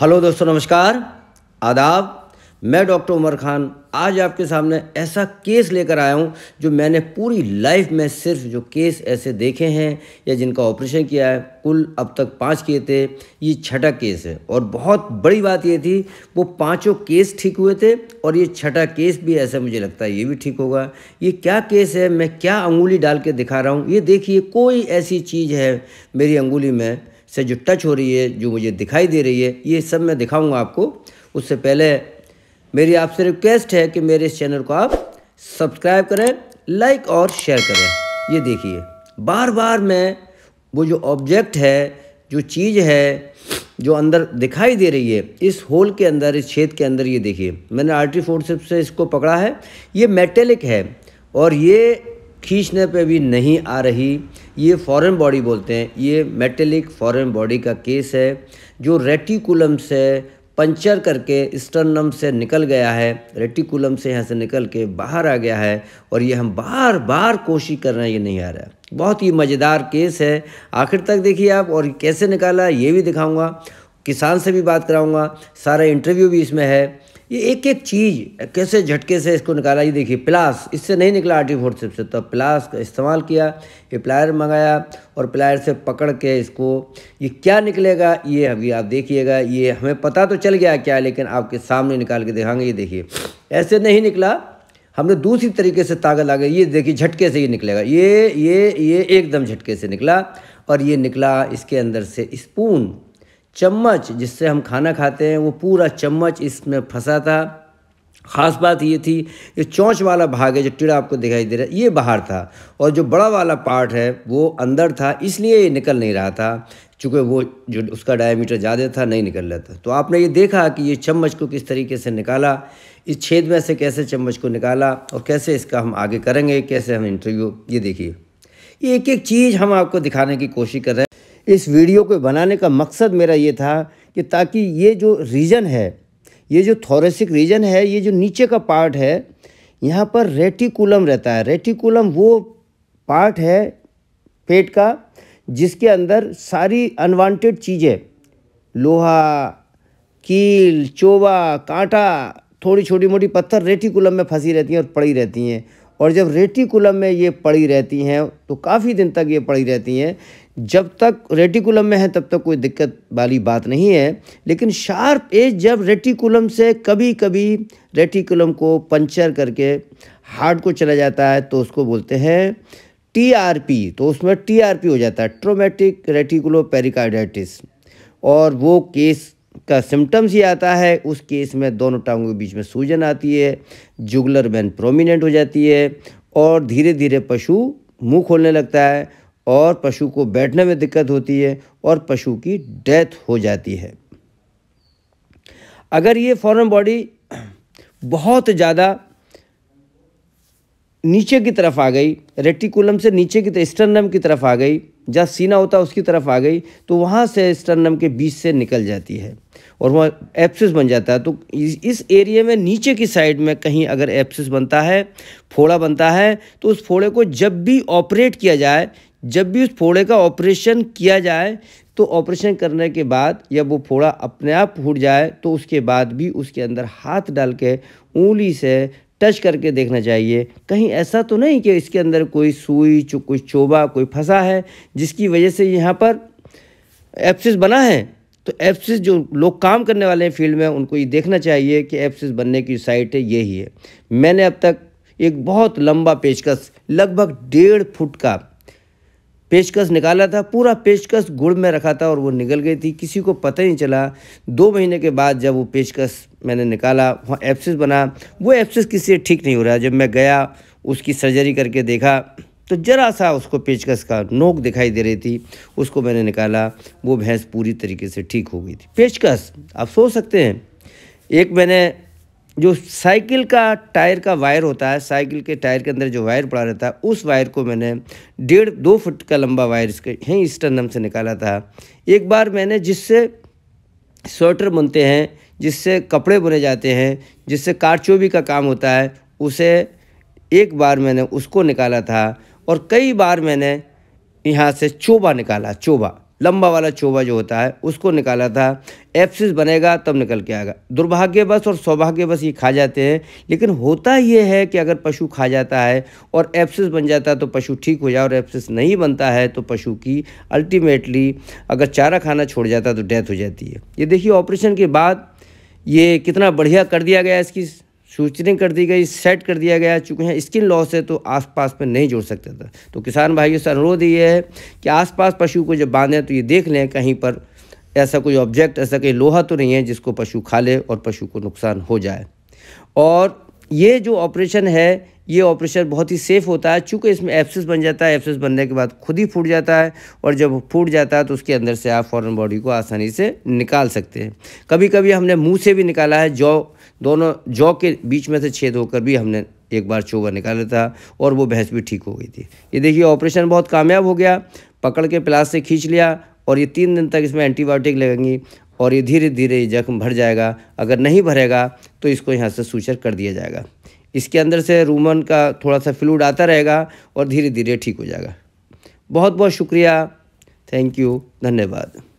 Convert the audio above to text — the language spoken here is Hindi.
हेलो दोस्तों नमस्कार आदाब मैं डॉक्टर उमर खान आज आपके सामने ऐसा केस लेकर आया हूँ जो मैंने पूरी लाइफ में सिर्फ जो केस ऐसे देखे हैं या जिनका ऑपरेशन किया है कुल अब तक पाँच किए थे ये छठा केस है और बहुत बड़ी बात ये थी वो पांचों केस ठीक हुए थे और ये छठा केस भी ऐसा मुझे लगता है ये भी ठीक होगा ये क्या केस है मैं क्या अंगुली डाल के दिखा रहा हूँ ये देखिए कोई ऐसी चीज़ है मेरी अंगुली में से जो टच हो रही है जो मुझे दिखाई दे रही है ये सब मैं दिखाऊंगा आपको उससे पहले मेरी आपसे रिक्वेस्ट है कि मेरे इस चैनल को आप सब्सक्राइब करें लाइक और शेयर करें ये देखिए बार बार मैं वो जो ऑब्जेक्ट है जो चीज़ है जो अंदर दिखाई दे रही है इस होल के अंदर इस छेद के अंदर ये देखिए मैंने आर्टी फोर्स से इसको पकड़ा है ये मेटेलिक है और ये खींचने पे भी नहीं आ रही ये फॉरेन बॉडी बोलते हैं ये मेटेलिक फॉरेन बॉडी का केस है जो रेटिकुलम से पंचर करके स्टर्नम से निकल गया है रेटिकुलम से यहाँ से निकल के बाहर आ गया है और ये हम बार बार कोशिश कर रहे हैं ये नहीं आ रहा है बहुत ही मज़ेदार केस है आखिर तक देखिए आप और कैसे निकाला ये भी दिखाऊंगा किसान से भी बात कराऊंगा सारा इंटरव्यू भी इसमें है ये एक एक चीज़ कैसे झटके से इसको निकाला ये देखिए प्लास इससे नहीं निकला आर्टी फोर से तो प्लास का इस्तेमाल किया ये प्लायर मंगाया और प्लायर से पकड़ के इसको ये क्या निकलेगा ये अभी आप देखिएगा ये हमें पता तो चल गया क्या लेकिन आपके सामने निकाल के दिखाएंगे ये देखिए ऐसे नहीं निकला हमने दूसरी तरीके से ताकत लगा ये देखिए झटके से ये निकलेगा ये ये ये एकदम झटके से निकला और ये निकला इसके अंदर से स्पून चम्मच जिससे हम खाना खाते हैं वो पूरा चम्मच इसमें फंसा था ख़ास बात ये थी ये चौंच वाला भाग है जो टीड़ा आपको दिखाई दे रहा है ये बाहर था और जो बड़ा वाला पार्ट है वो अंदर था इसलिए ये निकल नहीं रहा था चूँकि वो जो उसका डायमीटर ज़्यादा था नहीं निकल रहा था तो आपने ये देखा कि ये चम्मच को किस तरीके से निकाला इस छेद में से कैसे चम्मच को निकाला और कैसे इसका हम आगे करेंगे कैसे हम इंटरव्यू ये देखिए ये एक एक चीज़ हम आपको दिखाने की कोशिश कर रहे हैं इस वीडियो को बनाने का मकसद मेरा ये था कि ताकि ये जो रीजन है ये जो थोरेसिक रीजन है ये जो नीचे का पार्ट है यहाँ पर रेटिकुलम रहता है रेटिकुलम वो पार्ट है पेट का जिसके अंदर सारी अनवांटेड चीज़ें लोहा कील चोवा कांटा थोड़ी छोटी मोटी पत्थर रेटिकुलम में फंसी रहती हैं और पड़ी रहती हैं और जब रेटिकुलम में ये पड़ी रहती हैं तो काफ़ी दिन तक ये पड़ी रहती हैं जब तक रेटिकुलम में है तब तक कोई दिक्कत वाली बात नहीं है लेकिन शार्प एज जब रेटिकुलम से कभी कभी रेटिकुलम को पंचर करके हार्ट को चला जाता है तो उसको बोलते हैं टीआरपी तो उसमें टीआरपी हो जाता है ट्रोमेटिक रेटिकुलो पेरिकार्डाइटिस और वो केस का सिम्टम्स ही आता है उस केस में दोनों टांगों के बीच में सूजन आती है जुगलर बैन प्रोमिनेंट हो जाती है और धीरे धीरे पशु मुँह खोलने लगता है और पशु को बैठने में दिक्कत होती है और पशु की डेथ हो जाती है अगर ये फॉरेन बॉडी बहुत ज़्यादा नीचे की तरफ आ गई रेटिकुलम से नीचे की तरफ स्टर्नम की तरफ आ गई जहाँ सीना होता है उसकी तरफ आ गई तो वहाँ से स्टर्नम के बीच से निकल जाती है और वह एप्सिस बन जाता है तो इस एरिए में नीचे की साइड में कहीं अगर एप्सिस बनता है फोड़ा बनता है तो उस फोड़े को जब भी ऑपरेट किया जाए जब भी उस फोड़े का ऑपरेशन किया जाए तो ऑपरेशन करने के बाद जब वो फोड़ा अपने आप फूट जाए तो उसके बाद भी उसके अंदर हाथ डाल के उंगली से टच करके देखना चाहिए कहीं ऐसा तो नहीं कि इसके अंदर कोई सुई कोई चोबा कोई फंसा है जिसकी वजह से यहाँ पर एप्सिस बना है तो एप्सिस जो लोग काम करने वाले हैं फील्ड में उनको ये देखना चाहिए कि एप्सिस बनने की साइट है यही है मैंने अब तक एक बहुत लंबा पेशकश लगभग डेढ़ फुट का पेशकश निकाला था पूरा पेशकश गुड़ में रखा था और वो निकल गई थी किसी को पता ही नहीं चला दो महीने के बाद जब वो पेशकश मैंने निकाला वहाँ एप्सिस बना वो एप्सिस किसी से ठीक नहीं हो रहा जब मैं गया उसकी सर्जरी करके देखा तो ज़रा सा उसको पेचकस का नोक दिखाई दे रही थी उसको मैंने निकाला वो भैंस पूरी तरीके से ठीक हो गई थी पेचकस आप सोच सकते हैं एक मैंने जो साइकिल का टायर का वायर होता है साइकिल के टायर के अंदर जो वायर पड़ा रहता है उस वायर को मैंने डेढ़ दो फुट का लंबा वायर इसके हैं इस टंडम से निकाला था एक बार मैंने जिससे स्वेटर बुनते हैं जिससे कपड़े बुने जाते हैं जिससे कारचोबी का काम होता है उसे एक बार मैंने उसको निकाला था और कई बार मैंने यहाँ से चोबा निकाला चोबा लंबा वाला चोबा जो होता है उसको निकाला था एप्सिस बनेगा तब निकल के आएगा दुर्भाग्यवश और सौभाग्यवश ये खा जाते हैं लेकिन होता ये है कि अगर पशु खा जाता है और एप्सिस बन जाता है तो पशु ठीक हो जाए और एप्सिस नहीं बनता है तो पशु की अल्टीमेटली अगर चारा खाना छोड़ जाता है तो डेथ हो जाती है ये देखिए ऑपरेशन के बाद ये कितना बढ़िया कर दिया गया इसकी सूचनाएं कर दी गई सेट कर दिया गया चूँकि यहाँ स्किन लॉस है तो आसपास में नहीं जोड़ सकता था तो किसान भाइयों से अनुरोध ये है कि आसपास पशु को जब बांधें तो ये देख लें कहीं पर ऐसा कोई ऑब्जेक्ट ऐसा कोई लोहा तो नहीं है जिसको पशु खा ले और पशु को नुकसान हो जाए और ये जो ऑपरेशन है ये ऑपरेशन बहुत ही सेफ़ होता है चूँकि इसमें एफ्सिस बन जाता है एफ्सिस बनने के बाद खुद ही फूट जाता है और जब फूट जाता है तो उसके अंदर से आप फॉरन बॉडी को आसानी से निकाल सकते हैं कभी कभी हमने मुंह से भी निकाला है जौ दोनों जौ के बीच में से छेद होकर भी हमने एक बार चोगा निकाला था और वो भैंस भी ठीक हो गई थी ये देखिए ऑपरेशन बहुत कामयाब हो गया पकड़ के प्लास से खींच लिया और ये तीन दिन तक इसमें एंटीबायोटिक लगेंगी और ये धीरे धीरे ये जख्म भर जाएगा अगर नहीं भरेगा तो इसको यहाँ से सूचर कर दिया जाएगा इसके अंदर से रूमन का थोड़ा सा फ्लूड आता रहेगा और धीरे धीरे ठीक हो जाएगा बहुत बहुत शुक्रिया थैंक यू धन्यवाद